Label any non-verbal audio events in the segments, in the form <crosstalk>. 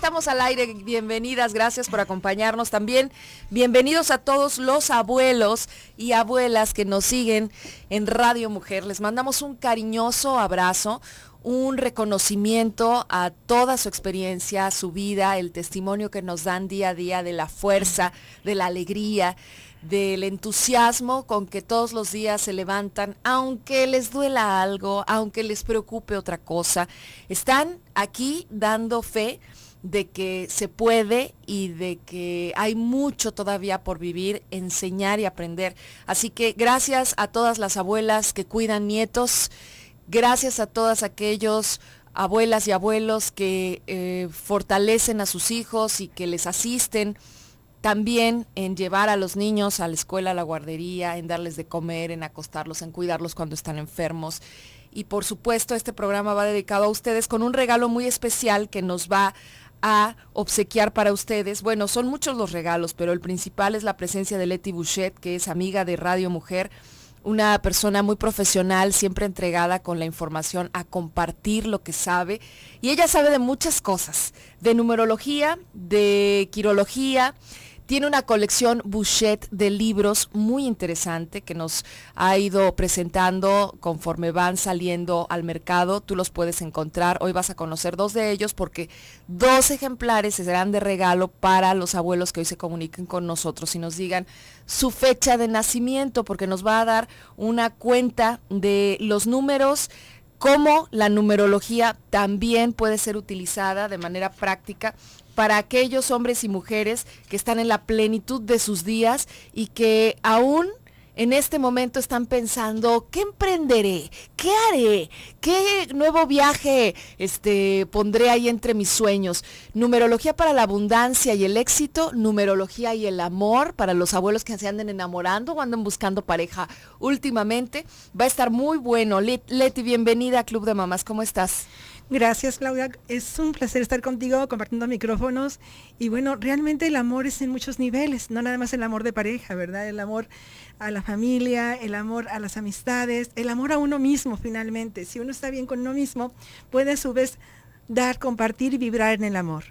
estamos al aire, bienvenidas, gracias por acompañarnos también. Bienvenidos a todos los abuelos y abuelas que nos siguen en Radio Mujer. Les mandamos un cariñoso abrazo, un reconocimiento a toda su experiencia, su vida, el testimonio que nos dan día a día de la fuerza, de la alegría, del entusiasmo con que todos los días se levantan, aunque les duela algo, aunque les preocupe otra cosa. Están aquí dando fe de que se puede y de que hay mucho todavía por vivir, enseñar y aprender. Así que gracias a todas las abuelas que cuidan nietos, gracias a todas aquellos abuelas y abuelos que eh, fortalecen a sus hijos y que les asisten también en llevar a los niños a la escuela, a la guardería, en darles de comer, en acostarlos, en cuidarlos cuando están enfermos. Y por supuesto, este programa va dedicado a ustedes con un regalo muy especial que nos va a obsequiar para ustedes. Bueno, son muchos los regalos, pero el principal es la presencia de Leti Bouchet, que es amiga de Radio Mujer, una persona muy profesional, siempre entregada con la información a compartir lo que sabe. Y ella sabe de muchas cosas, de numerología, de quirología tiene una colección Bouchet de libros muy interesante que nos ha ido presentando conforme van saliendo al mercado. Tú los puedes encontrar. Hoy vas a conocer dos de ellos porque dos ejemplares serán de regalo para los abuelos que hoy se comuniquen con nosotros y nos digan su fecha de nacimiento porque nos va a dar una cuenta de los números cómo la numerología también puede ser utilizada de manera práctica para aquellos hombres y mujeres que están en la plenitud de sus días y que aún en este momento están pensando, ¿qué emprenderé? ¿Qué haré? ¿Qué nuevo viaje este, pondré ahí entre mis sueños? Numerología para la abundancia y el éxito, numerología y el amor para los abuelos que se anden enamorando o andan buscando pareja últimamente. Va a estar muy bueno. Leti, bienvenida a Club de Mamás, ¿cómo estás? Gracias, Claudia. Es un placer estar contigo compartiendo micrófonos. Y bueno, realmente el amor es en muchos niveles, no nada más el amor de pareja, ¿verdad? El amor a la familia, el amor a las amistades, el amor a uno mismo finalmente. Si uno está bien con uno mismo, puede a su vez dar, compartir y vibrar en el amor.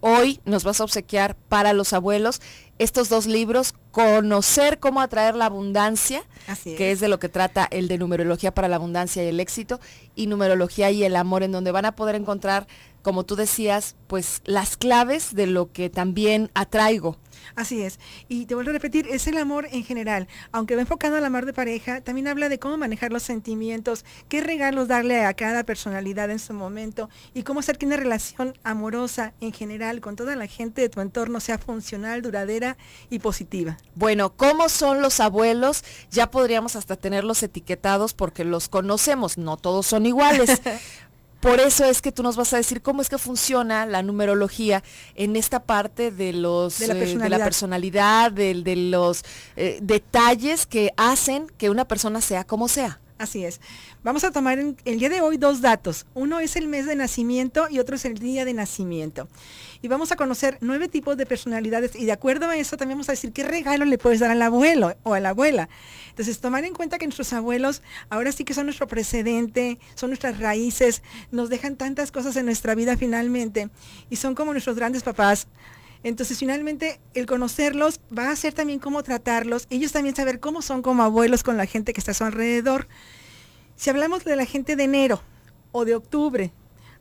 Hoy nos vas a obsequiar para los abuelos estos dos libros, Conocer cómo atraer la abundancia, que es de lo que trata el de Numerología para la Abundancia y el Éxito, y Numerología y el Amor, en donde van a poder encontrar como tú decías, pues las claves de lo que también atraigo. Así es. Y te vuelvo a repetir, es el amor en general. Aunque va enfocado al amor de pareja, también habla de cómo manejar los sentimientos, qué regalos darle a cada personalidad en su momento y cómo hacer que una relación amorosa en general con toda la gente de tu entorno sea funcional, duradera y positiva. Bueno, ¿cómo son los abuelos? Ya podríamos hasta tenerlos etiquetados porque los conocemos. No todos son iguales. <laughs> Por eso es que tú nos vas a decir cómo es que funciona la numerología en esta parte de eh, de la personalidad, de, los eh, detalles que hacen que una persona sea como sea. Así es. Vamos a tomar el día de hoy dos datos. Uno es el mes de nacimiento y otro es el día de nacimiento. Y vamos a conocer nueve tipos de personalidades y de acuerdo a eso también vamos a decir qué regalo le puedes dar al abuelo o a la abuela. Entonces, tomar en cuenta que nuestros abuelos ahora sí que son nuestro precedente, son nuestras raíces, nos dejan tantas cosas en nuestra vida finalmente y son como nuestros grandes papás, entonces, finalmente, el conocerlos va a ser también cómo tratarlos, ellos también saber cómo son como abuelos con la gente que está a su alrededor. Si hablamos de la gente de enero o de octubre,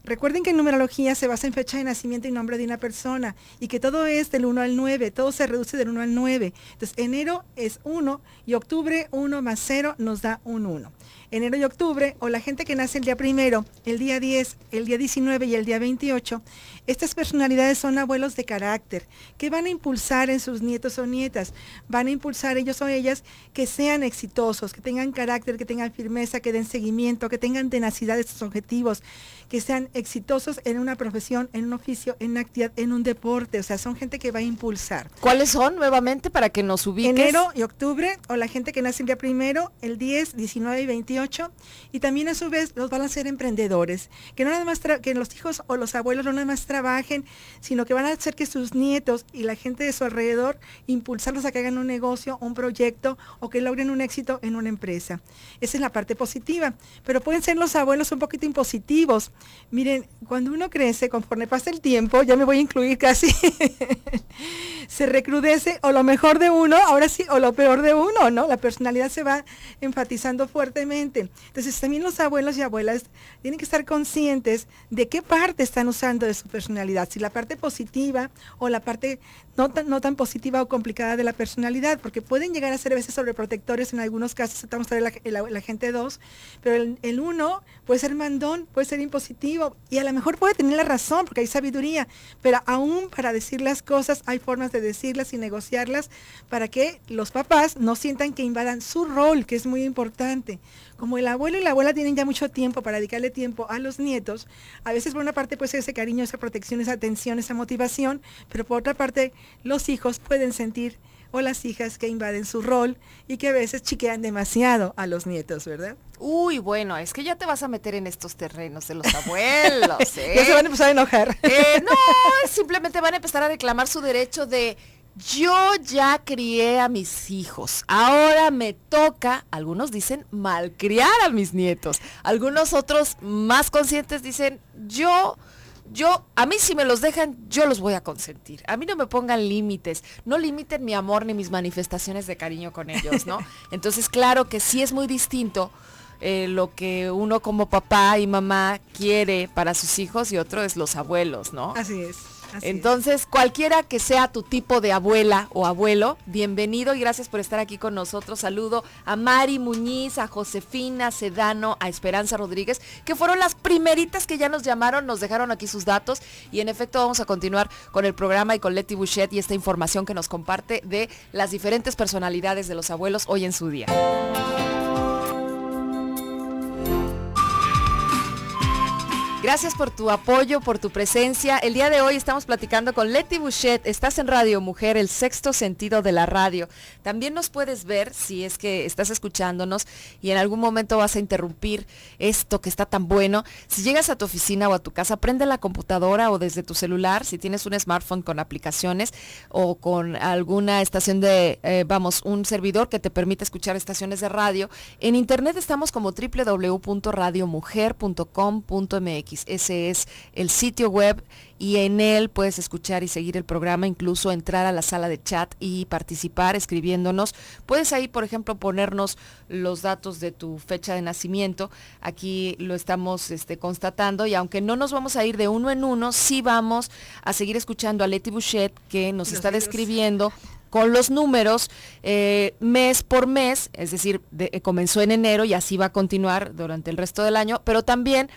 recuerden que en numerología se basa en fecha de nacimiento y nombre de una persona y que todo es del 1 al 9, todo se reduce del 1 al 9. Entonces, enero es 1 y octubre 1 más 0 nos da un 1 enero y octubre, o la gente que nace el día primero, el día 10, el día 19 y el día 28, estas personalidades son abuelos de carácter, que van a impulsar en sus nietos o nietas, van a impulsar ellos o ellas que sean exitosos, que tengan carácter, que tengan firmeza, que den seguimiento, que tengan tenacidad de sus objetivos, que sean exitosos en una profesión, en un oficio, en una actividad, en un deporte, o sea, son gente que va a impulsar. ¿Cuáles son nuevamente para que nos ubiques? Enero y octubre, o la gente que nace el día primero, el 10, 19 y y también a su vez los van a ser emprendedores, que no nada más que los hijos o los abuelos no nada más trabajen, sino que van a hacer que sus nietos y la gente de su alrededor impulsarlos a que hagan un negocio, un proyecto o que logren un éxito en una empresa. Esa es la parte positiva, pero pueden ser los abuelos un poquito impositivos. Miren, cuando uno crece, conforme pasa el tiempo, ya me voy a incluir casi, <laughs> se recrudece o lo mejor de uno, ahora sí, o lo peor de uno, ¿no? La personalidad se va enfatizando fuerte entonces también los abuelos y abuelas tienen que estar conscientes de qué parte están usando de su personalidad, si la parte positiva o la parte no tan, positiva o complicada de la personalidad, porque pueden llegar a ser a veces sobreprotectores en algunos casos, estamos a la, gente 2, pero el, el uno puede ser mandón, puede ser impositivo y a lo mejor puede tener la razón porque hay sabiduría, pero aún para decir las cosas hay formas de decirlas y negociarlas para que los papás no sientan que invadan su rol, que es muy importante como el abuelo y la abuela tienen ya mucho tiempo para dedicarle tiempo a los nietos, a veces por una parte puede ser ese cariño, esa protección, esa atención, esa motivación, pero por otra parte los hijos pueden sentir o las hijas que invaden su rol y que a veces chiquean demasiado a los nietos, ¿verdad? Uy, bueno, es que ya te vas a meter en estos terrenos de los abuelos. <laughs> ya se ¿eh? van a empezar a enojar. Eh, no, simplemente van a empezar a reclamar su derecho de yo ya crié a mis hijos, ahora me toca, algunos dicen, malcriar a mis nietos, algunos otros más conscientes dicen, yo... Yo, a mí si me los dejan, yo los voy a consentir. A mí no me pongan límites, no limiten mi amor ni mis manifestaciones de cariño con ellos, ¿no? <laughs> Entonces, claro que sí es muy distinto eh, lo que uno como papá y mamá quiere para sus hijos y otro es los abuelos, ¿no? Así es. Entonces, cualquiera que sea tu tipo de abuela o abuelo, bienvenido y gracias por estar aquí con nosotros. Saludo a Mari Muñiz, a Josefina Sedano, a Esperanza Rodríguez, que fueron las primeritas que ya nos llamaron, nos dejaron aquí sus datos y en efecto vamos a continuar con el programa y con Leti Bouchet y esta información que nos comparte de las diferentes personalidades de los abuelos hoy en su día. Gracias por tu apoyo, por tu presencia. El día de hoy estamos platicando con Leti Bouchet. Estás en Radio Mujer, el sexto sentido de la radio. También nos puedes ver si es que estás escuchándonos y en algún momento vas a interrumpir esto que está tan bueno. Si llegas a tu oficina o a tu casa, prende la computadora o desde tu celular, si tienes un smartphone con aplicaciones o con alguna estación de, eh, vamos, un servidor que te permite escuchar estaciones de radio. En internet estamos como www.radiomujer.com.mx ese es el sitio web y en él puedes escuchar y seguir el programa, incluso entrar a la sala de chat y participar escribiéndonos. Puedes ahí, por ejemplo, ponernos los datos de tu fecha de nacimiento. Aquí lo estamos este, constatando y aunque no nos vamos a ir de uno en uno, sí vamos a seguir escuchando a Leti Bouchet que nos está describiendo con los números eh, mes por mes, es decir, eh, comenzó en enero y así va a continuar durante el resto del año, pero también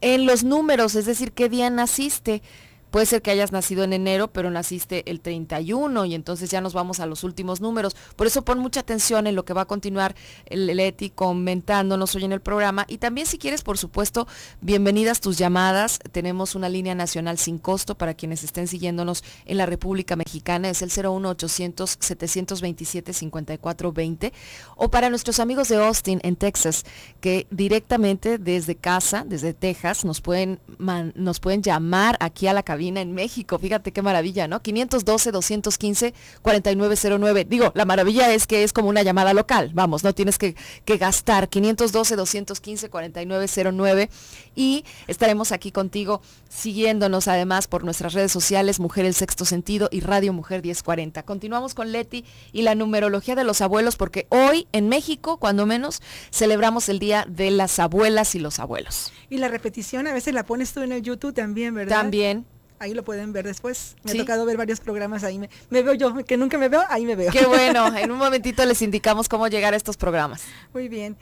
en los números, es decir, qué día naciste. Puede ser que hayas nacido en enero, pero naciste el 31 y entonces ya nos vamos a los últimos números. Por eso pon mucha atención en lo que va a continuar Leti comentándonos hoy en el programa. Y también si quieres, por supuesto, bienvenidas tus llamadas. Tenemos una línea nacional sin costo para quienes estén siguiéndonos en la República Mexicana. Es el 01800 727 5420 o para nuestros amigos de Austin en Texas que directamente desde casa, desde Texas, nos pueden, nos pueden llamar aquí a la cabina en México. Fíjate qué maravilla, ¿no? 512-215-4909. Digo, la maravilla es que es como una llamada local. Vamos, no tienes que, que gastar. 512-215-4909. Y estaremos aquí contigo siguiéndonos además por nuestras redes sociales Mujer El Sexto Sentido y Radio Mujer 1040. Continuamos con Leti y la numerología de los abuelos porque hoy en México, cuando menos, celebramos el Día de las Abuelas y los Abuelos. Y la repetición a veces la pones tú en el YouTube también, ¿verdad? También, Ahí lo pueden ver después. Me ha tocado ver varios programas ahí. Me, veo yo, que nunca me veo, ahí me veo. Qué bueno, <laughs> en un momentito les indicamos cómo llegar a estos programas. Muy bien.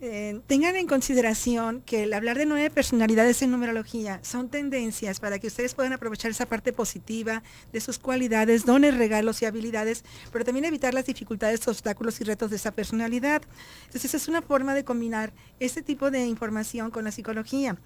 Eh, tengan en consideración que el hablar de nueve personalidades en numerología son tendencias para que ustedes puedan aprovechar esa parte positiva de sus cualidades, dones, regalos y habilidades, pero también evitar las dificultades, obstáculos y retos de esa personalidad. Entonces, esa es una forma de combinar este tipo de información con la psicología.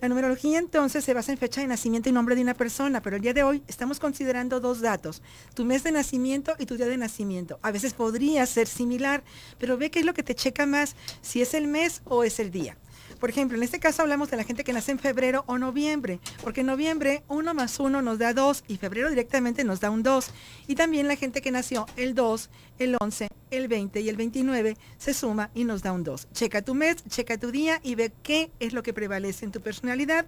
La numerología entonces se basa en fecha de nacimiento y nombre de una persona, pero el día de hoy estamos considerando dos datos, tu mes de nacimiento y tu día de nacimiento. A veces podría ser similar, pero ve qué es lo que te checa más, si es el mes o es el día. Por ejemplo, en este caso hablamos de la gente que nace en febrero o noviembre, porque en noviembre 1 más 1 nos da 2 y febrero directamente nos da un 2. Y también la gente que nació el 2, el 11, el 20 y el 29 se suma y nos da un 2. Checa tu mes, checa tu día y ve qué es lo que prevalece en tu personalidad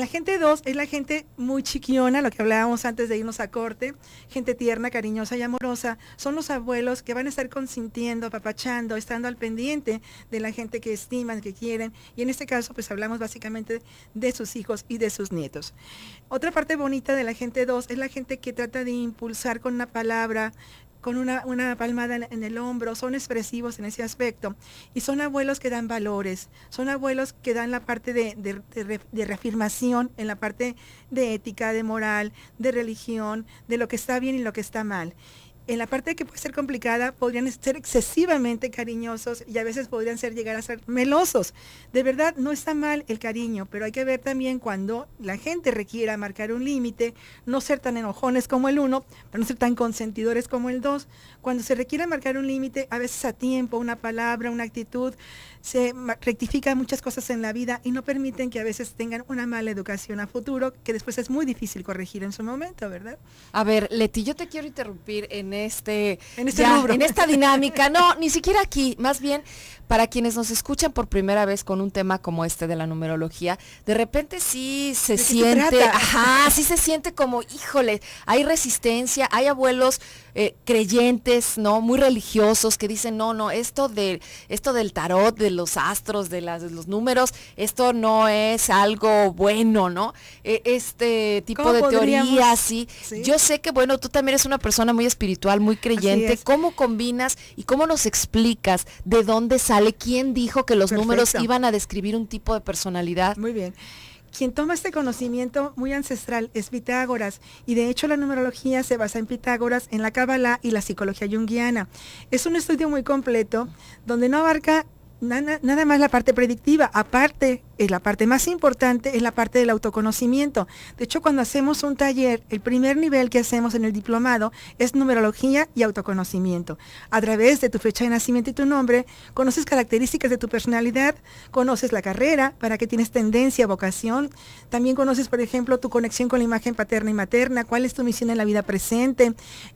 la gente 2 es la gente muy chiquiona, lo que hablábamos antes de irnos a corte, gente tierna, cariñosa y amorosa. Son los abuelos que van a estar consintiendo, papachando, estando al pendiente de la gente que estiman, que quieren. Y en este caso, pues hablamos básicamente de sus hijos y de sus nietos. Otra parte bonita de la gente 2 es la gente que trata de impulsar con una palabra, con una, palmada en, el hombro, son expresivos en ese aspecto. Y son abuelos que dan valores, son abuelos que dan la parte de reafirmación en la parte de ética, de moral, de religión, de lo que está bien y lo que está mal en la parte que puede ser complicada, podrían ser excesivamente cariñosos y a veces podrían ser, llegar a ser melosos. De verdad, no está mal el cariño, pero hay que ver también cuando la gente requiera marcar un límite, no ser tan enojones como el uno, pero no ser tan consentidores como el dos. Cuando se requiera marcar un límite, a veces a tiempo, una palabra, una actitud, se rectifica muchas cosas en la vida y no permiten que a veces tengan una mala educación a futuro, que después es muy difícil corregir en su momento, ¿verdad? A ver, Leti, yo te quiero interrumpir en este, en, este en esta dinámica. No, <laughs> ni siquiera aquí, más bien para quienes nos escuchan por primera vez con un tema como este de la numerología, de repente sí se siente, ajá, sí se siente como, híjole, hay resistencia, hay abuelos eh, creyentes, ¿no? Muy religiosos que dicen, no, no, esto, de, esto del tarot, de los astros, de, las, los números, esto no es algo bueno, ¿no? E, este tipo de teoría, ¿sí? Yo sé que, bueno, tú también eres una persona muy espiritual, muy creyente. ¿Cómo combinas y cómo nos explicas de dónde sale, quién dijo que los números iban a describir un tipo de personalidad? Muy bien. Quien toma este conocimiento muy ancestral es Pitágoras y de hecho la numerología se basa en Pitágoras, en la Kabbalah y la psicología junguiana. Es un estudio muy completo donde no abarca nada, más la parte predictiva, aparte, es la parte más importante, es la parte del autoconocimiento. De hecho, cuando hacemos un taller, el primer nivel que hacemos en el diplomado es numerología y autoconocimiento. A través de tu fecha de nacimiento y tu nombre, conoces características de tu personalidad, conoces la carrera, para qué tienes tendencia, vocación, también conoces, por ejemplo, tu conexión con la imagen paterna y materna, cuál es tu misión en la vida presente,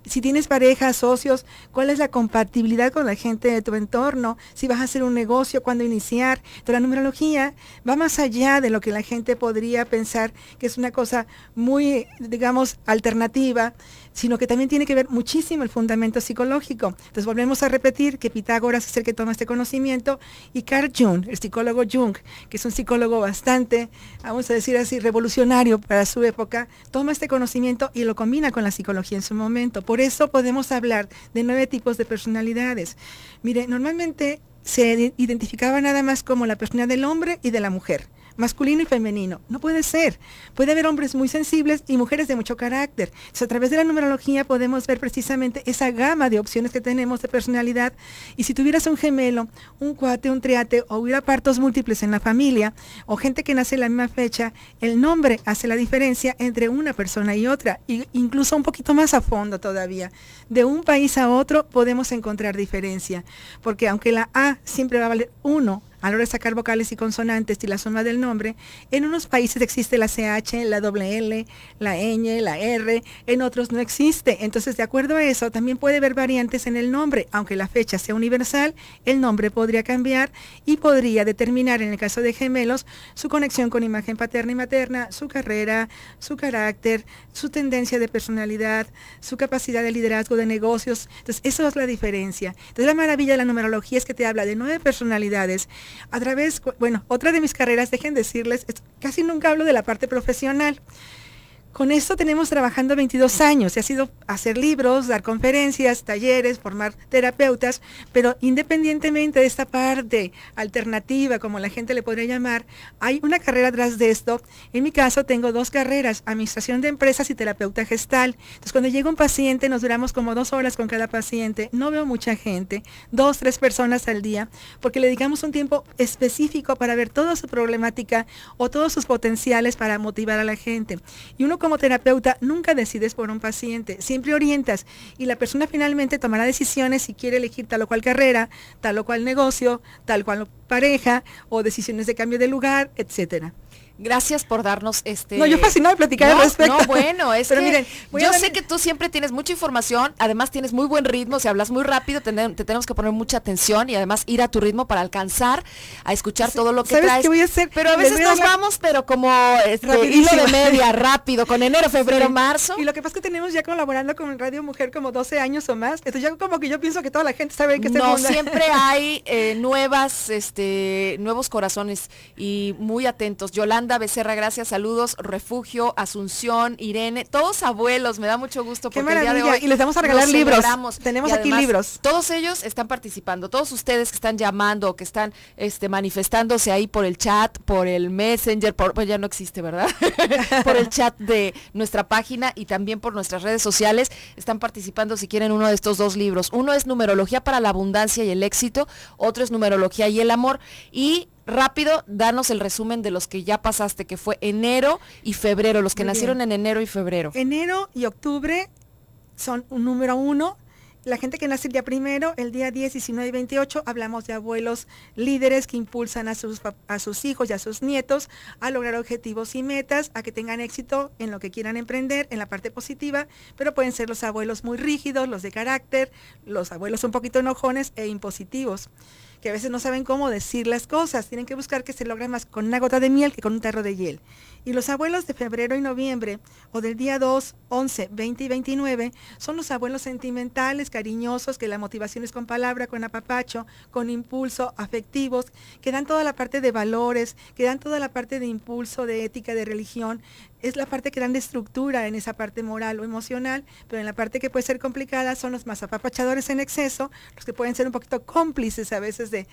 si tienes pareja, socios, cuál es la compatibilidad con la gente de tu entorno, si vas a hacer un negocio, cuando iniciar. Entonces la numerología va más allá de lo que la gente podría pensar que es una cosa muy, digamos, alternativa, sino que también tiene que ver muchísimo el fundamento psicológico. Entonces volvemos a repetir que Pitágoras es el que toma este conocimiento y Carl Jung, el psicólogo Jung, que es un psicólogo bastante, vamos a decir así, revolucionario para su época, toma este conocimiento y lo combina con la psicología en su momento. Por eso podemos hablar de nueve tipos de personalidades. Mire, normalmente se identificaba nada más como la persona del hombre y de la mujer masculino y femenino. No puede ser. Puede haber hombres muy sensibles y mujeres de mucho carácter. a través de la numerología podemos ver precisamente esa gama de opciones que tenemos de personalidad. Y si tuvieras un gemelo, un cuate, un triate o hubiera partos múltiples en la familia o gente que nace en la misma fecha, el nombre hace la diferencia entre una persona y otra. incluso un poquito más a fondo todavía. De un país a otro podemos encontrar diferencia. Porque aunque la A siempre va a valer uno a la de sacar vocales y consonantes y la suma del nombre, en unos países existe la CH, la WL, la ñ, la R, en otros no existe. Entonces, de acuerdo a eso, también puede haber variantes en el nombre. Aunque la fecha sea universal, el nombre podría cambiar y podría determinar, en el caso de gemelos, su conexión con imagen paterna y materna, su carrera, su carácter, su tendencia de personalidad, su capacidad de liderazgo de negocios. Entonces, eso es la diferencia. Entonces, la maravilla de la numerología es que te habla de nueve personalidades a través, bueno, otra de mis carreras, dejen decirles, es, casi nunca hablo de la parte profesional. Con esto tenemos trabajando 22 años y ha sido hacer libros, dar conferencias, talleres, formar terapeutas, pero independientemente de esta parte alternativa, como la gente le podría llamar, hay una carrera atrás de esto. En mi caso tengo dos carreras, administración de empresas y terapeuta gestal. Entonces cuando llega un paciente nos duramos como dos horas con cada paciente, no veo mucha gente, dos, tres personas al día, porque le dedicamos un tiempo específico para ver toda su problemática o todos sus potenciales para motivar a la gente. Y uno como terapeuta nunca decides por un paciente, siempre orientas y la persona finalmente tomará decisiones si quiere elegir tal o cual carrera, tal o cual negocio, tal cual pareja o decisiones de cambio de lugar, etcétera. Gracias por darnos este. No, yo fascinada de platicar al respecto. No, <laughs> bueno, es Pero miren, yo sé que tú siempre tienes mucha información, además tienes muy buen ritmo, si hablas muy rápido, te, tenemos que poner mucha atención y además ir a tu ritmo para alcanzar a escuchar todo lo que ¿sabes traes. voy a hacer? Pero a veces nos vamos, pero como este, hilo de media, <laughs> rápido, con enero, febrero, marzo. Y lo que pasa es que tenemos ya colaborando con Radio Mujer como 12 años o más. Entonces ya como que yo pienso que toda la gente sabe que No, siempre <laughs> hay eh, nuevas, este, nuevos corazones y muy atentos. Yolanda Becerra, gracias, saludos, Refugio, Asunción, Irene, todos abuelos, me da mucho gusto porque de hoy y les vamos a regalar libros. Tenemos aquí libros. Todos ellos están participando, todos ustedes que están llamando, que están este, manifestándose ahí por el chat, por el Messenger, por pues ya no existe, ¿verdad? <laughs> por el chat de nuestra página y también por nuestras redes sociales están participando si quieren uno de estos dos libros. Uno es Numerología para la abundancia y el éxito, otro es Numerología y el amor y rápido, danos el resumen de los que ya pasaste, que fue enero y febrero, los que nacieron en enero y febrero. Enero y octubre son un número uno. La gente que nace el día primero, el día 10, 19 y 28, hablamos de abuelos líderes que impulsan a sus, a sus hijos y a sus nietos a lograr objetivos y metas, a que tengan éxito en lo que quieran emprender, en la parte positiva, pero pueden ser los abuelos muy rígidos, los de carácter, los abuelos un poquito enojones e impositivos que a veces no saben cómo decir las cosas. Tienen que buscar que se logren más con una gota de miel que con un tarro de hiel. Y los abuelos de febrero y noviembre, o del día 2, 11, 20 y 29, son los abuelos sentimentales, cariñosos, que la motivación es con palabra, con apapacho, con impulso, afectivos, que dan toda la parte de valores, que dan toda la parte de impulso, de ética, de religión. Es la parte que dan de estructura en esa parte moral o emocional, pero en la parte que puede ser complicada son los más apapachadores en exceso, los que pueden ser un poquito cómplices a veces de,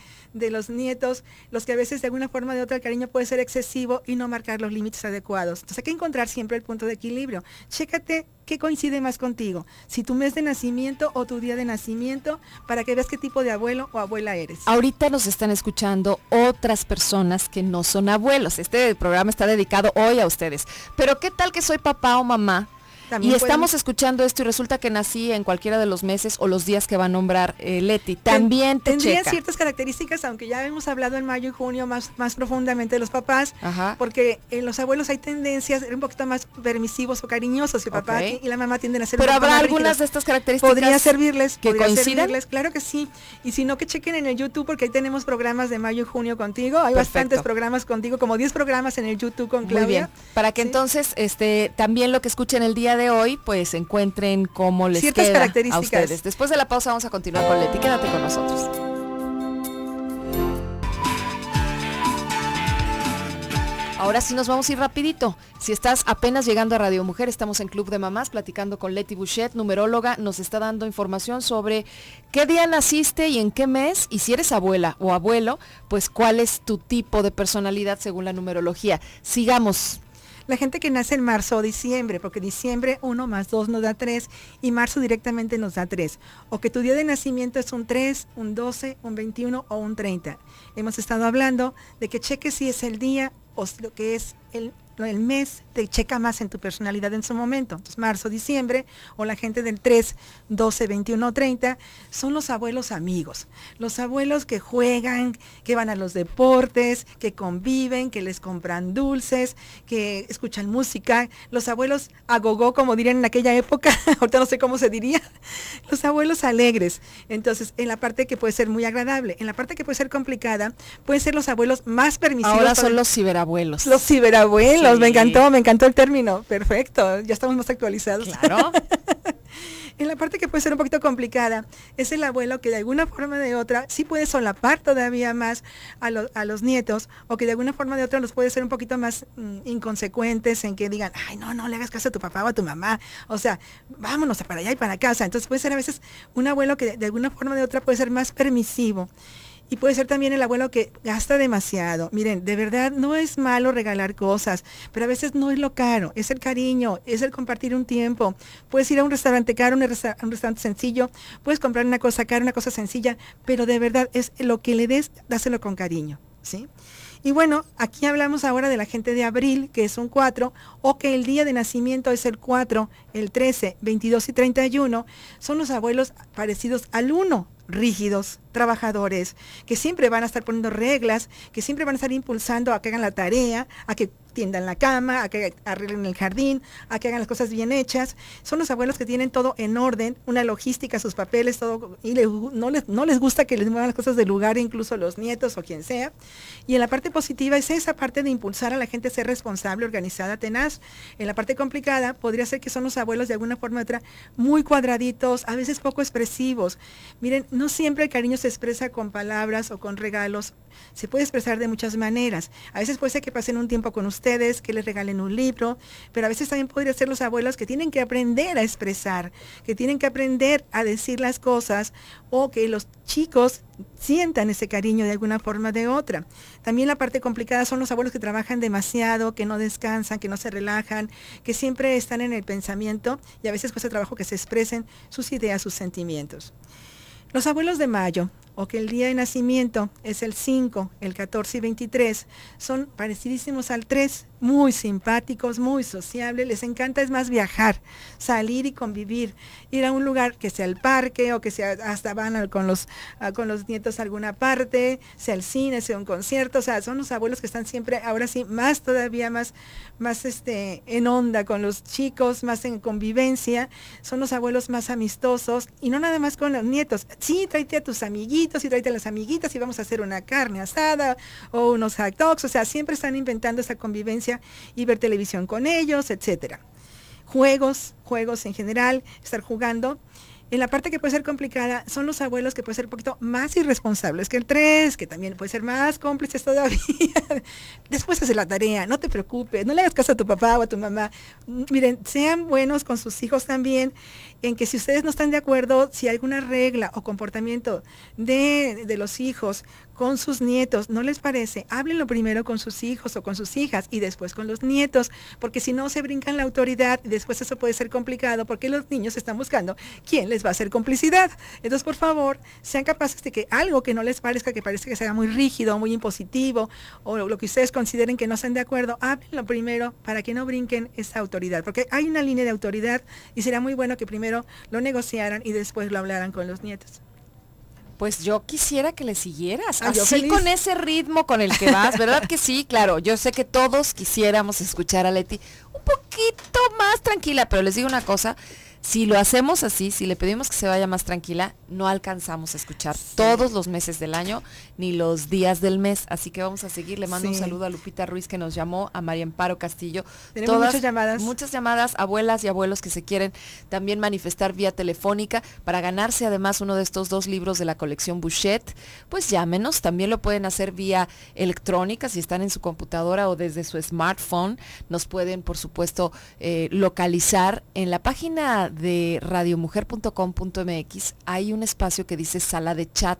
los nietos, los que a veces de alguna forma o de otra el cariño puede ser excesivo y no marcar los límites adecuados. Entonces hay que encontrar siempre el punto de equilibrio. Chécate qué coincide más contigo, si tu mes de nacimiento o tu día de nacimiento, para que veas qué tipo de abuelo o abuela eres. Ahorita nos están escuchando otras personas que no son abuelos. Este programa está dedicado hoy a ustedes. Pero ¿qué tal que soy papá o mamá y estamos escuchando esto y resulta que nací en cualquiera de los meses o los días que va a nombrar eh, Leti. También te ciertas características, aunque ya hemos hablado en mayo y junio más, más profundamente de los papás, porque en los abuelos hay tendencias un poquito más permisivos o cariñosos, el papá y la mamá tienden a ser Pero habrá algunas de estas características. Podría servirles, que coincidan claro que sí. Y si no, que chequen en el YouTube, porque ahí tenemos programas de mayo y junio contigo. Hay bastantes programas contigo, como 10 programas en el YouTube con Claudia. Muy bien. Para que entonces este, también lo que escuchen el día de hoy, pues encuentren cómo les queda a ustedes. Después de la pausa vamos a continuar con Leti. Quédate con nosotros. Ahora sí nos vamos a ir rapidito. Si estás apenas llegando a Radio Mujer, estamos en Club de Mamás platicando con Leti Bouchet, numeróloga, nos está dando información sobre qué día naciste y en qué mes, y si eres abuela o abuelo, pues cuál es tu tipo de personalidad según la numerología. Sigamos la gente que nace en marzo o diciembre, porque diciembre 1 más 2 nos da 3 y marzo directamente nos da 3. O que tu día de nacimiento es un 3, un 12, un 21 o un 30. Hemos estado hablando de que cheques si es el día o lo que es el el mes te checa más en tu personalidad en su momento. Entonces, marzo, diciembre, o la gente del 3, 12, 21, 30, son los abuelos amigos. Los abuelos que juegan, que van a los deportes, que conviven, que les compran dulces, que escuchan música. Los abuelos agogó, como dirían en aquella época, <laughs> ahorita no sé cómo se diría. Los abuelos alegres. Entonces, en la parte que puede ser muy agradable, en la parte que puede ser complicada, pueden ser los abuelos más permisivos. Ahora son los ciberabuelos. Los ciberabuelos me encantó, me encantó el término, perfecto, ya estamos más actualizados. Claro. en <laughs> la parte que puede ser un poquito complicada es el abuelo que de alguna forma de otra sí puede solapar todavía más a, a los nietos o que de alguna forma de otra los puede ser un poquito más mm, inconsecuentes en que digan, ay, no, no le hagas caso a tu papá o a tu mamá. O sea, vámonos para allá y para casa. Entonces puede ser a veces un abuelo que de, alguna forma de otra puede ser más permisivo. Y puede ser también el abuelo que gasta demasiado. Miren, de verdad no es malo regalar cosas, pero a veces no es lo caro, es el cariño, es el compartir un tiempo. Puedes ir a un restaurante caro, un, un restaurante sencillo, puedes comprar una cosa cara, una cosa sencilla, pero de verdad es lo que le des, dáselo con cariño, ¿sí? Y bueno, aquí hablamos ahora de la gente de abril, que es un 4, o que el día de nacimiento es el 4, el 13, 22 y 31, son los abuelos parecidos al 1, rígidos, trabajadores, que siempre van a estar poniendo reglas, que siempre van a estar impulsando a que hagan la tarea, a que en la cama, a que arreglen el jardín, a que hagan las cosas bien hechas. Son los abuelos que tienen todo en orden, una logística, sus papeles, todo, y les, no, no les gusta que les muevan las cosas del lugar, incluso los nietos o quien sea. Y en la parte positiva es esa parte de impulsar a la gente a ser responsable, organizada, tenaz. En la parte complicada podría ser que son los abuelos de alguna forma u otra muy cuadraditos, a veces poco expresivos. Miren, no siempre el cariño se expresa con palabras o con regalos, se puede expresar de muchas maneras. A veces puede ser que pasen un tiempo con usted que les regalen un libro, pero a veces también podría ser los abuelos que tienen que aprender a expresar, que tienen que aprender a decir las cosas o que los chicos sientan ese cariño de alguna forma de otra. También la parte complicada son los abuelos que trabajan demasiado, que no descansan, que no se relajan, que siempre están en el pensamiento y a veces cuesta trabajo que se expresen sus ideas, sus sentimientos. Los abuelos de mayo, o que el día de nacimiento es el 5, el 14 y 23, son parecidísimos al 3, muy simpáticos, muy sociables, les encanta es más viajar, salir y convivir, ir a un lugar que sea el parque o que sea hasta van con los, ah, con los nietos a alguna parte, sea el cine, sea un concierto, o sea, son los abuelos que están siempre, ahora sí, más todavía más, más este, en onda con los chicos, más en convivencia, son los abuelos más amistosos y no nada más con los nietos, sí, tráete a tus amiguitos y tráete a las amiguitas y vamos a hacer una carne asada o unos hot dogs, o sea, siempre están inventando esa convivencia y ver televisión con ellos, etcétera. Juegos, juegos en general, estar jugando. En la parte que puede ser complicada son los abuelos que pueden ser un poquito más irresponsables que el tres, que también puede ser más cómplices todavía. <laughs> Después hace la tarea, no te preocupes, no le hagas caso a tu papá o a tu mamá. Miren, sean buenos con sus hijos también, en que si ustedes no están de acuerdo, si hay alguna regla o comportamiento de, de los hijos con sus nietos, ¿no les parece? Háblenlo primero con sus hijos o con sus hijas y después con los nietos, porque si no se brincan la autoridad y después eso puede ser complicado porque los niños están buscando quién les va a hacer complicidad. Entonces, por favor, sean capaces de que algo que no les parezca, que parece que sea muy rígido, muy impositivo o lo que ustedes consideren que no sean de acuerdo, háblenlo primero para que no brinquen esa autoridad, porque hay una línea de autoridad y será muy bueno que primero lo negociaran y después lo hablaran con los nietos. Pues yo quisiera que le siguieras, ah, así con ese ritmo con el que vas, ¿verdad que sí? <laughs> Claro, yo sé que todos quisiéramos escuchar a Leti un poquito más tranquila, pero les digo una cosa, si lo hacemos así, si le pedimos que se vaya más tranquila, no alcanzamos a escuchar todos los meses del año ni los días del mes. Así que vamos a seguir. Le mando un saludo a Lupita Ruiz que nos llamó, a María Amparo Castillo. Tenemos muchas llamadas. Muchas llamadas, abuelas y abuelos que se quieren también manifestar vía telefónica para ganarse además uno de estos dos libros de la colección Bouchette. Pues llámenos. También lo pueden hacer vía electrónica si están en su computadora o desde su smartphone. Nos pueden, por supuesto, eh, localizar en la página de radiomujer.com.mx hay un espacio que dice sala de chat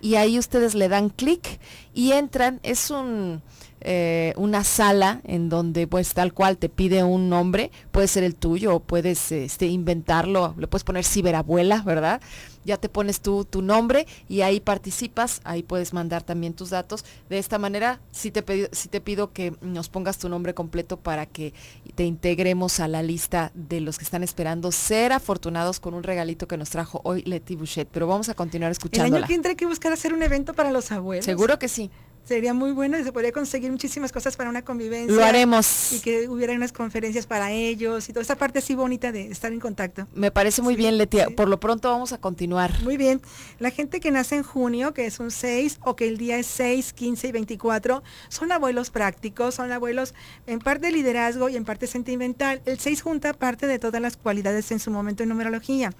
y ahí ustedes le dan clic y entran. Es un eh, una sala en donde pues tal cual te pide un nombre, puede ser el tuyo, puedes este, inventarlo, le puedes poner ciberabuela, ¿verdad? Ya te pones tú tu nombre y ahí participas, ahí puedes mandar también tus datos. De esta manera, sí te, pido, te pido que nos pongas tu nombre completo para que te integremos a la lista de los que están esperando ser afortunados con un regalito que nos trajo hoy Leti Bouchet. Pero vamos a continuar escuchando El año que entra hay que buscar hacer un evento para los abuelos. Seguro que sí. Sería muy bueno y se podría conseguir muchísimas cosas para una convivencia. Lo haremos. Y que hubiera unas conferencias para ellos y toda esta parte así bonita de estar en contacto. Me parece muy bien, Letia. Por lo pronto vamos a continuar. Muy bien. La gente que nace en junio, que es un 6, o que el día es 6, 15 y 24, son abuelos prácticos, son abuelos en parte de liderazgo y en parte sentimental. El 6 junta parte de todas las cualidades en su momento en numerología.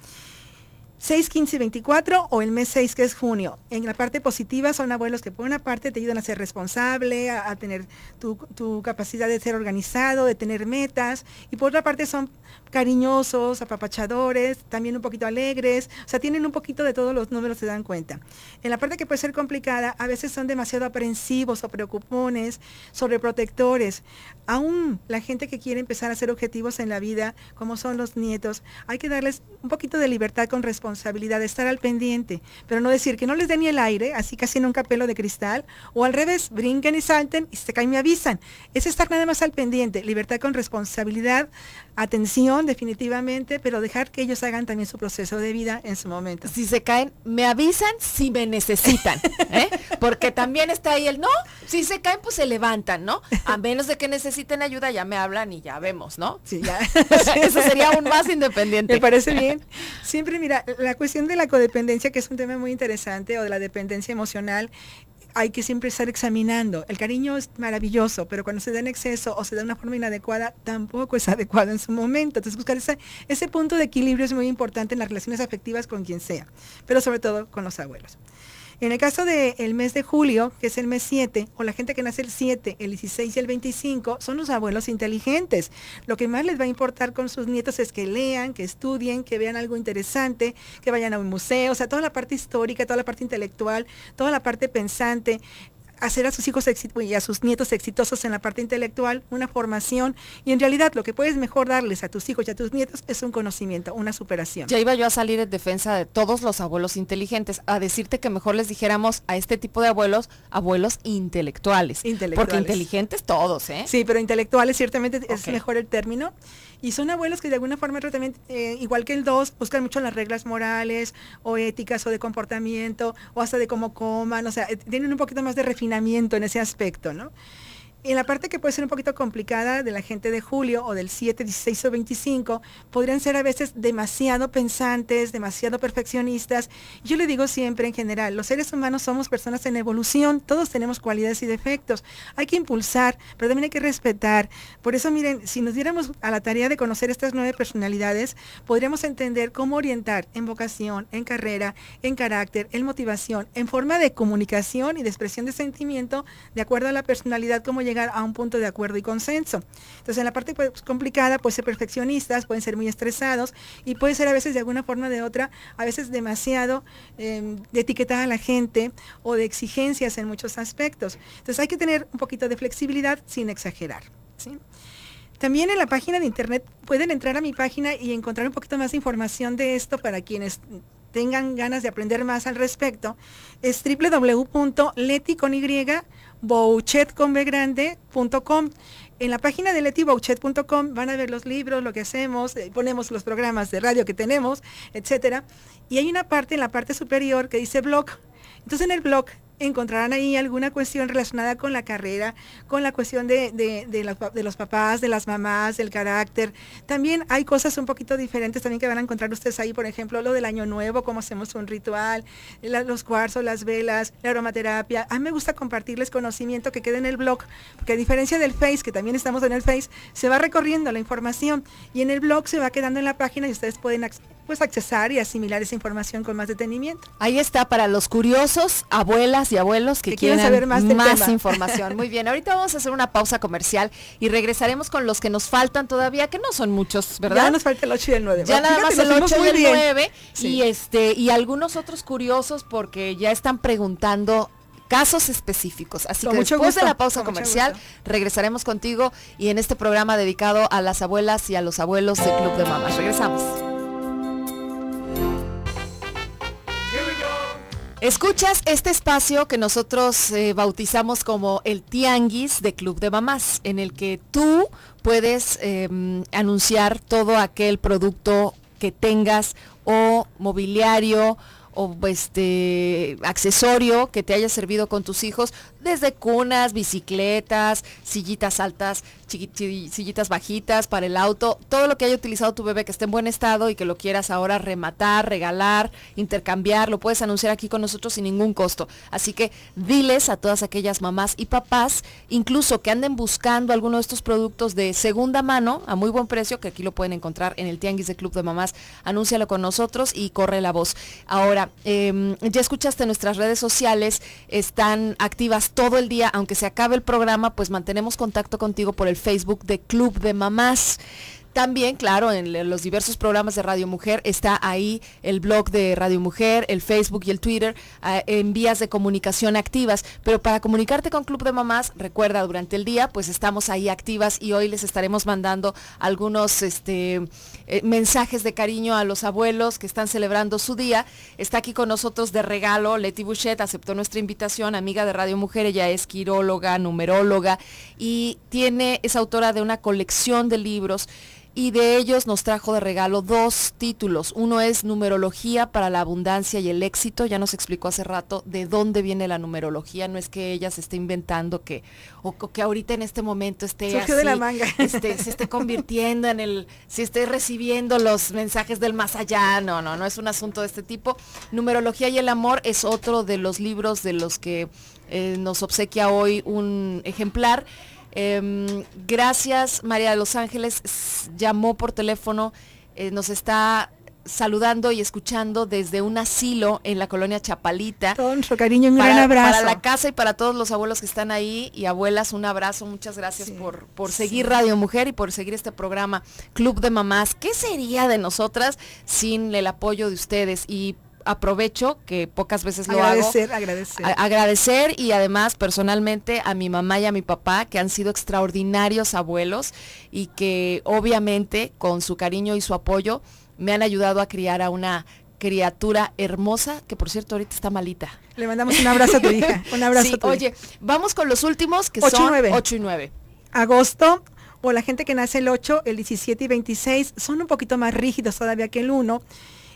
6, 15 y 24 o el mes 6 que es junio. En la parte positiva son abuelos que por una parte te ayudan a ser responsable, a, tener tu, capacidad de ser organizado, de tener metas y por otra parte son cariñosos, apapachadores, también un poquito alegres, o sea, tienen un poquito de todos los números, se dan cuenta. En la parte que puede ser complicada, a veces son demasiado aprensivos o preocupones, sobreprotectores, aún la gente que quiere empezar a hacer objetivos en la vida, como son los nietos, hay que darles un poquito de libertad con responsabilidad, de estar al pendiente, pero no decir que no les den ni el aire, así casi en un capelo de cristal, o al revés, brinquen y salten y se caen y me avisan. Es estar nada más al pendiente, libertad con responsabilidad, atención definitivamente, pero dejar que ellos hagan también su proceso de vida en su momento. Si se caen, me avisan si me necesitan, ¿eh? porque también está ahí el no, si se caen pues se levantan, ¿no? A menos de que necesiten si tienen ayuda ya me hablan y ya vemos, ¿no? Sí, ya. <laughs> Eso sería aún más independiente. Me parece bien. Siempre, mira, la cuestión de la codependencia, que es un tema muy interesante, o de la dependencia emocional, hay que siempre estar examinando. El cariño es maravilloso, pero cuando se da en exceso o se da de una forma inadecuada, tampoco es adecuado en su momento. Entonces, buscar ese, ese punto de equilibrio es muy importante en las relaciones afectivas con quien sea, pero sobre todo con los abuelos. En el caso del mes de julio, que es el mes 7, o la gente que nace el 7, el 16 y el 25, son los abuelos inteligentes. Lo que más les va a importar con sus nietos es que lean, que estudien, que vean algo interesante, que vayan a un museo, o sea, toda la parte histórica, toda la parte intelectual, toda la parte pensante hacer a sus hijos y a sus nietos exitosos en la parte intelectual, una formación y en realidad lo que puedes mejor darles a tus hijos y a tus nietos es un conocimiento, una superación. Ya iba yo a salir en defensa de todos los abuelos inteligentes, a decirte que mejor les dijéramos a este tipo de abuelos, abuelos intelectuales. Porque inteligentes todos, ¿eh? Sí, pero intelectuales ciertamente es mejor el término. Y son abuelos que de alguna forma también, eh, igual que el 2, buscan mucho las reglas morales o éticas o de comportamiento o hasta de cómo coman, o sea, eh, tienen un poquito más de refinamiento en ese aspecto, ¿no? en la parte que puede ser un poquito complicada de la gente de julio o del 7, 16 o 25, podrían ser a veces demasiado pensantes, demasiado perfeccionistas. Yo le digo siempre en general, los seres humanos somos personas en evolución, todos tenemos cualidades y defectos. Hay que impulsar, pero también hay que respetar. Por eso miren, si nos diéramos a la tarea de conocer estas nueve personalidades, podríamos entender cómo orientar en vocación, en carrera, en carácter, en motivación, en forma de comunicación y de expresión de sentimiento, de acuerdo a la personalidad como ya llegar a un punto de acuerdo y consenso. Entonces, en la parte pues, complicada, pueden ser perfeccionistas, pueden ser muy estresados y puede ser a veces de alguna forma de otra, a veces demasiado eh, de etiquetar a la gente o de exigencias en muchos aspectos. Entonces, hay que tener un poquito de flexibilidad sin exagerar. También en la página de internet pueden entrar a mi página y encontrar un poquito más de información de esto para quienes tengan ganas de aprender más al respecto. Es www.leticony.com bouchetconbegrande.com. En la página de letibouchet.com van a ver los libros, lo que hacemos, eh, ponemos los programas de radio que tenemos, etcétera. Y hay una parte en la parte superior que dice blog. Entonces en el blog encontrarán ahí alguna cuestión relacionada con la carrera, con la cuestión de, de, los, papás, de las mamás, del carácter. También hay cosas un poquito diferentes también que van a encontrar ustedes ahí, por ejemplo, lo del año nuevo, cómo hacemos un ritual, los cuarzos, las velas, la aromaterapia. A mí me gusta compartirles conocimiento que quede en el blog, porque a diferencia del Face, que también estamos en el Face, se va recorriendo la información y en el blog se va quedando en la página y ustedes pueden pues accesar y asimilar esa información con más detenimiento. Ahí está para los curiosos, abuelas y abuelos que, quieren saber más, más información. Muy bien, ahorita vamos a hacer una pausa comercial y regresaremos con los que nos faltan todavía, que no son muchos, ¿verdad? Ya nos falta el 8 y el 9. Ya nada más el 8 y el 9 y este y algunos otros curiosos porque ya están preguntando casos específicos. Así que después de la pausa comercial regresaremos contigo y en este programa dedicado a las abuelas y a los abuelos de Club de Mamás. Regresamos. Escuchas este espacio que nosotros eh, bautizamos como el Tianguis de Club de Mamás, en el que tú puedes em, anunciar todo aquel producto que tengas o mobiliario o este accesorio que te haya servido con tus hijos, desde cunas, bicicletas, sillitas altas, sillitas bajitas para el auto, todo lo que haya utilizado tu bebé que esté en buen estado y que lo quieras ahora rematar, regalar, intercambiar, lo puedes anunciar aquí con nosotros sin ningún costo. Así que diles a todas aquellas mamás y papás, incluso que anden buscando alguno de estos productos de segunda mano a muy buen precio, que aquí lo pueden encontrar en el Tianguis de Club de Mamás, anúncialo con nosotros y corre la voz. Ahora, em, ya escuchaste nuestras redes sociales, están activas todo el día, aunque se acabe el programa, pues mantenemos contacto contigo por el Facebook de Club de Mamás. También, claro, en los diversos programas de Radio Mujer está ahí el blog de Radio Mujer, el Facebook y el Twitter ah, en vías de comunicación activas. Pero para comunicarte con Club de Mamás, recuerda, durante el día pues estamos ahí activas y hoy les estaremos mandando algunos este, eh, mensajes de cariño a los abuelos que están celebrando su día. Está aquí con nosotros de regalo Leti Bouchet, aceptó nuestra invitación, amiga de Radio Mujer, ella es quiróloga, numeróloga y tiene, es autora de una colección de libros y de ellos nos trajo de regalo dos títulos. Uno es Numerología para la Abundancia y el Éxito. Ya nos explicó hace rato de dónde viene la numerología. No es que ella se esté inventando que, o, que ahorita en este momento esté de la <laughs> este, se esté convirtiendo en el, si esté recibiendo los mensajes del más allá. No, no, no es un asunto de este tipo. Numerología y el Amor es otro de los libros de los que eh, nos obsequia hoy un ejemplar. Em, gracias, María de Los Ángeles llamó por teléfono, eh, nos está saludando y escuchando desde un asilo en la colonia Chapalita. Con su cariño, un gran abrazo. Para la casa y para todos los abuelos que están ahí y abuelas, un abrazo. Muchas gracias por, seguir Radio Mujer y por seguir este programa Club de Mamás. ¿Qué sería de nosotras sin el apoyo de ustedes? Y aprovecho que pocas veces lo hago. Agradecer, agradecer. y además personalmente a mi mamá y a mi papá que han sido extraordinarios abuelos y que obviamente con su cariño y su apoyo me han ayudado a criar a una criatura hermosa que por cierto ahorita está malita. Le mandamos un abrazo a tu hija. <laughs> Un abrazo a tu Oye, vamos con los últimos que son 8 y 9. Agosto, o la gente que nace el 8, el 17 y 26 son un poquito más rígidos todavía que el 1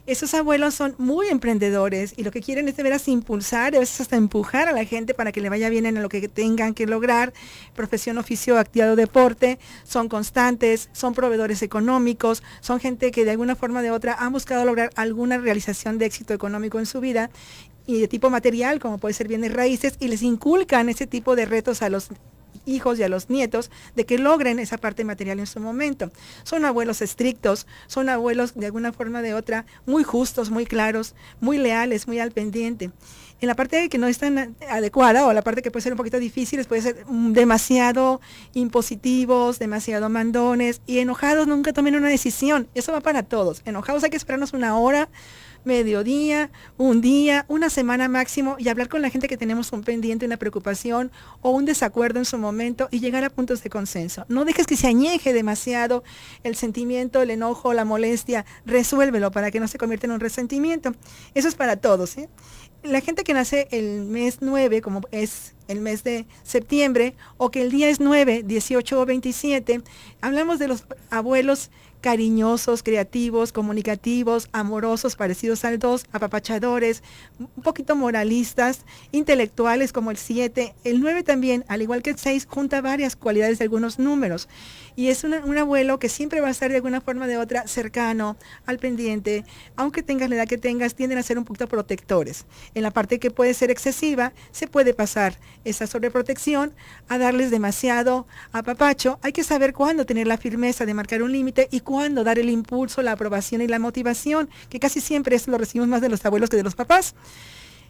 esos abuelos son muy emprendedores y lo que quieren es de veras impulsar, a veces hasta empujar a la gente para que le vaya bien en lo que tengan que lograr, profesión, oficio, actividad o deporte, son constantes, son proveedores económicos, son gente que de alguna forma de otra han buscado lograr alguna realización de éxito económico en su vida y de tipo material, como puede ser bienes raíces, y les inculcan ese tipo de retos a los hijos y a los nietos de que logren esa parte material en su momento. Son abuelos estrictos, son abuelos de alguna forma de otra muy justos, muy claros, muy leales, muy al pendiente. En la parte que no es adecuada o la parte que puede ser un poquito difícil, puede ser demasiado impositivos, demasiado mandones y enojados nunca tomen una decisión. Eso va para todos. Enojados hay que esperarnos una hora, mediodía, un día, una semana máximo y hablar con la gente que tenemos un pendiente, una preocupación o un desacuerdo en su momento y llegar a puntos de consenso. No dejes que se añeje demasiado el sentimiento, el enojo, la molestia. Resuélvelo para que no se convierta en un resentimiento. Eso es para todos. ¿eh? la gente que nace el mes 9, como es el mes de septiembre, o que el día es 9, 18 o 27, hablamos de los abuelos cariñosos, creativos, comunicativos, amorosos, parecidos al 2, apapachadores, un poquito moralistas, intelectuales como el 7. El 9 también, al igual que el 6, junta varias cualidades de algunos números. Y es un abuelo que siempre va a estar de alguna forma o de otra cercano, al pendiente, aunque tengas la edad que tengas, tienden a ser un poquito protectores. En la parte que puede ser excesiva, se puede pasar esa sobreprotección a darles demasiado apapacho. Hay que saber cuándo tener la firmeza de marcar un límite y cuándo dar el impulso, la aprobación y la motivación, que casi siempre eso lo recibimos más de los abuelos que de los papás.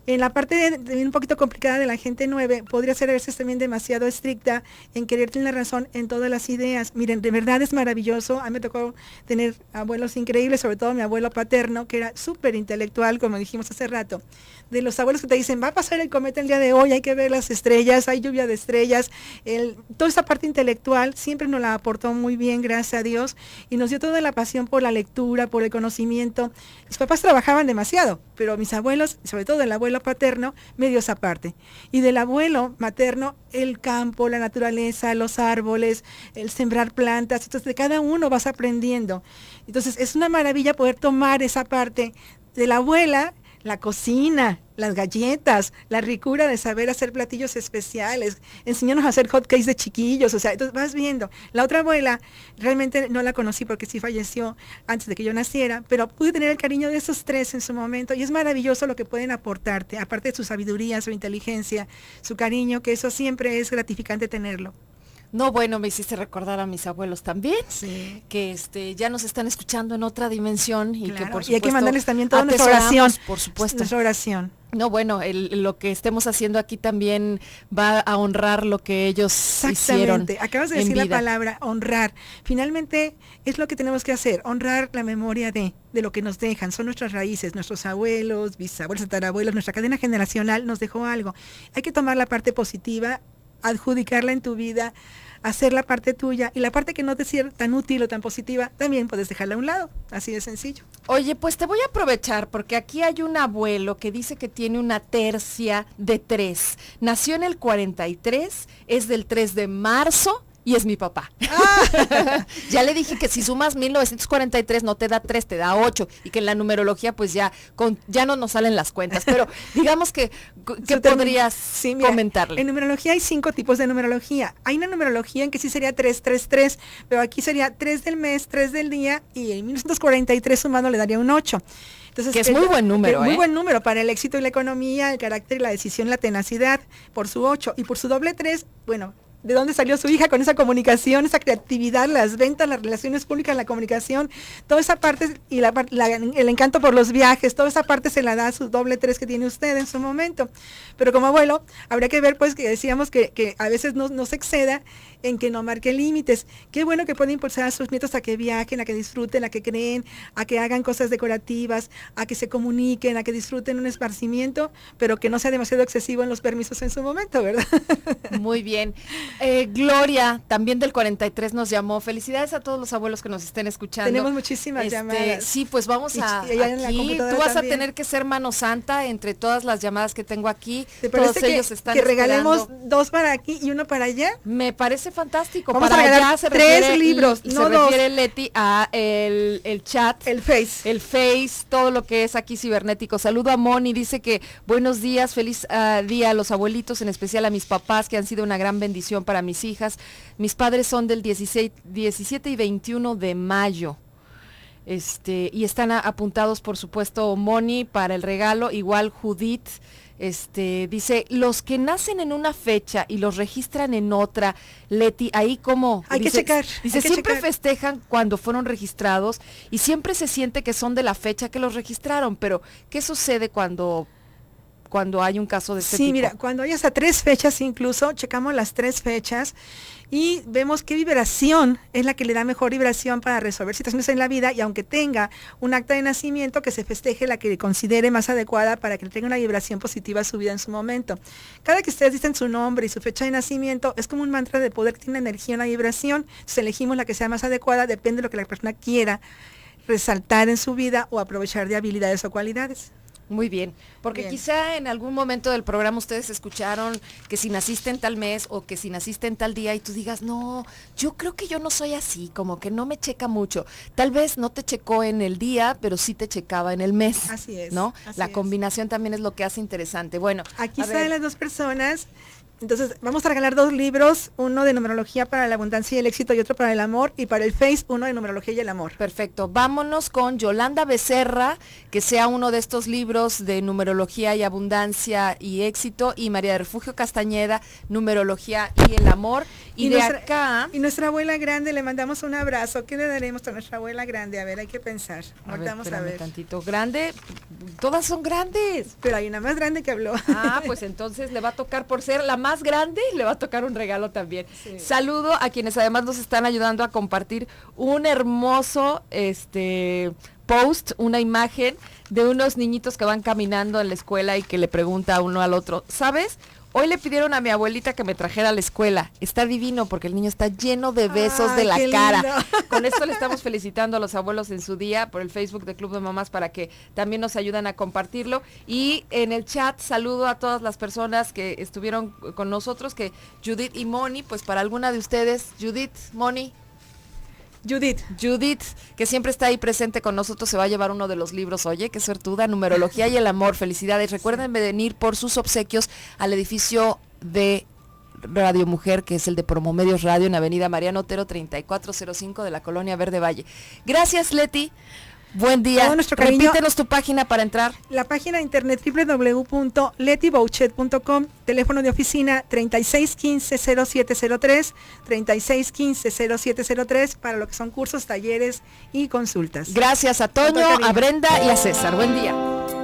En la parte de, un poquito complicada de la gente nueve, podría ser a veces también demasiado estricta en querer tener razón en todas las ideas. Miren, de verdad es maravilloso. A mí me tocó tener abuelos increíbles, sobre todo mi abuelo paterno, que era súper intelectual, como dijimos hace rato. De los abuelos que te dicen, va a pasar el cometa el día de hoy, hay que ver las estrellas, hay lluvia de estrellas. El, toda esa parte intelectual siempre nos la aportó muy bien, gracias a Dios, y nos dio toda la pasión por la lectura, por el conocimiento. Mis papás trabajaban demasiado, pero mis abuelos, sobre todo el abuelo, paterno medio aparte, esa parte. Y del abuelo materno, el campo, la naturaleza, los árboles, el sembrar plantas. Entonces, de cada uno vas aprendiendo. Entonces, es una maravilla poder tomar esa parte de la abuela, la cocina, las galletas, la ricura de saber hacer platillos especiales, enseñarnos a hacer hotcakes de chiquillos, o sea, entonces vas viendo. La otra abuela, realmente no la conocí porque sí falleció antes de que yo naciera, pero pude tener el cariño de esos tres en su momento y es maravilloso lo que pueden aportarte, aparte de su sabiduría, su inteligencia, su cariño, que eso siempre es gratificante tenerlo. No, bueno, me hiciste recordar a mis abuelos también, que este ya nos están escuchando en otra dimensión y que por supuesto, y hay que mandarles también toda nuestra oración, por supuesto, nuestra oración. No, bueno, lo que estemos haciendo aquí también va a honrar lo que ellos Exactamente. Acabas de decir la palabra honrar. Finalmente es lo que tenemos que hacer, honrar la memoria de, de lo que nos dejan. Son nuestras raíces, nuestros abuelos, bisabuelos, tatarabuelos, nuestra cadena generacional nos dejó algo. Hay que tomar la parte positiva, adjudicarla en tu vida, hacer la parte tuya y la parte que no te sea tan útil o tan positiva, también puedes dejarla a un lado. Así de sencillo. Oye, pues te voy a aprovechar porque aquí hay un abuelo que dice que tiene una tercia de tres. Nació en el 43, es del 3 de marzo y es mi papá. Ah. <laughs> ya le dije que si sumas 1943 no te da 3, te da 8 y que en la numerología pues ya con, ya no nos salen las cuentas, pero <laughs> digamos que ¿qué podrías sí, comentarle? En numerología hay cinco tipos de numerología. Hay una numerología en que sí sería 333, pero aquí sería 3 del mes, 3 del día y en 1943 sumando le daría un 8. Entonces, que es muy buen número. Muy ¿eh? buen número para el éxito y la economía, el carácter y la decisión, la tenacidad, por su 8 y por su doble 3, bueno, de dónde salió su hija con esa comunicación, esa creatividad, las ventas, las relaciones públicas, la comunicación, toda esa parte y la, el encanto por los viajes, toda esa parte se la da a su doble tres que tiene usted en su momento. Pero como abuelo, habría que ver, pues, que decíamos que, a veces no, no se exceda en que no marque límites. Qué bueno que pueden impulsar a sus nietos a que viajen, a que disfruten, a que creen, a que hagan cosas decorativas, a que se comuniquen, a que disfruten un esparcimiento, pero que no sea demasiado excesivo en los permisos en su momento, ¿verdad? <laughs> Muy bien. Eh, Gloria, también del 43 nos llamó. Felicidades a todos los abuelos que nos estén escuchando. Tenemos muchísimas este, llamadas. Sí, pues vamos a... Tú vas a tener que ser mano santa entre todas las llamadas que tengo aquí. ¿Te parece todos que, ellos están que regalemos dos para aquí y uno para allá? Me parece fantástico. Para a se tres refiere, libros, no se refiere Leti a el, chat. El Face. El Face, todo lo que es aquí cibernético. Saludo a Moni, dice que buenos días, feliz ah, día a los abuelitos, en especial a mis papás, que han sido una gran bendición para mis hijas. Mis padres son del 16, 17 y 21 de mayo. Este, y están apuntados, por supuesto, Moni para el regalo, igual Judith. Este, dice, los que nacen en una fecha y los registran en otra, Leti, ahí como... Hay que checar. Dice, siempre festejan cuando fueron registrados y siempre se siente que son de la fecha que los registraron, pero ¿qué sucede cuando cuando hay un caso de este tipo? Sí, mira, cuando hay hasta tres fechas incluso, checamos las tres fechas y vemos qué vibración es la que le da mejor vibración para resolver situaciones en la vida y aunque tenga un acta de nacimiento que se festeje la que le considere más adecuada para que tenga una vibración positiva a su vida en su momento. Cada que ustedes dicen su nombre y su fecha de nacimiento es como un mantra de poder que tiene energía, una vibración. Si elegimos la que sea más adecuada, depende de lo que la persona quiera resaltar en su vida o aprovechar de habilidades o cualidades. Muy bien, porque quizá en algún momento del programa ustedes escucharon que si naciste en tal mes o que si naciste en tal día y tú digas, no, yo creo que yo no soy así, como que no me checa mucho. Tal vez no te checó en el día, pero sí te checaba en el mes. Así es. ¿No? la combinación también es lo que hace interesante. Bueno. Aquí están las dos personas entonces, vamos a regalar dos libros, uno de numerología para la abundancia y el éxito y otro para el amor, y para el Face, uno de numerología y el amor. Perfecto. Vámonos con Yolanda Becerra, que sea uno de estos libros de numerología y abundancia y éxito, y María de Refugio Castañeda, numerología y el amor. Y, de nuestra, acá... Y nuestra abuela grande, le mandamos un abrazo. ¿Qué le daremos a nuestra abuela grande? A ver, hay que pensar. A vamos a ver. tantito. Grande, todas son grandes. Pero hay una más grande que habló. Ah, pues entonces le va a tocar por ser la más más grande le va a tocar un regalo también. Saludo a quienes además nos están ayudando a compartir un hermoso este post, una imagen de unos niñitos que van caminando en la escuela y que le pregunta uno al otro, ¿sabes? Hoy le pidieron a mi abuelita que me trajera a la escuela. Está divino porque el niño está lleno de besos de la cara. <laughs> Con esto le estamos felicitando a los abuelos en su día por el Facebook de Club de Mamás para que también nos ayuden a compartirlo. Y en el chat saludo a todas las personas que estuvieron con nosotros, que Judith y Moni, pues para alguna de ustedes, Judith, Moni, Judith. Judith, que siempre está ahí presente con nosotros, se va a llevar uno de los libros. Oye, qué suertuda, numerología y el amor. Felicidades. Recuerden venir por sus obsequios al edificio de Radio Mujer, que es el de Promomedios Radio en Avenida Mariano Otero 3405 de la Colonia Verde Valle. Gracias, Leti. Buen día. Repítenos tu página para entrar. La página de internet www.letibouchet.com, teléfono de oficina 3615-0703, 3615-0703 para lo que son cursos, talleres y consultas. Gracias a Toño, a Brenda y a César. Buen día.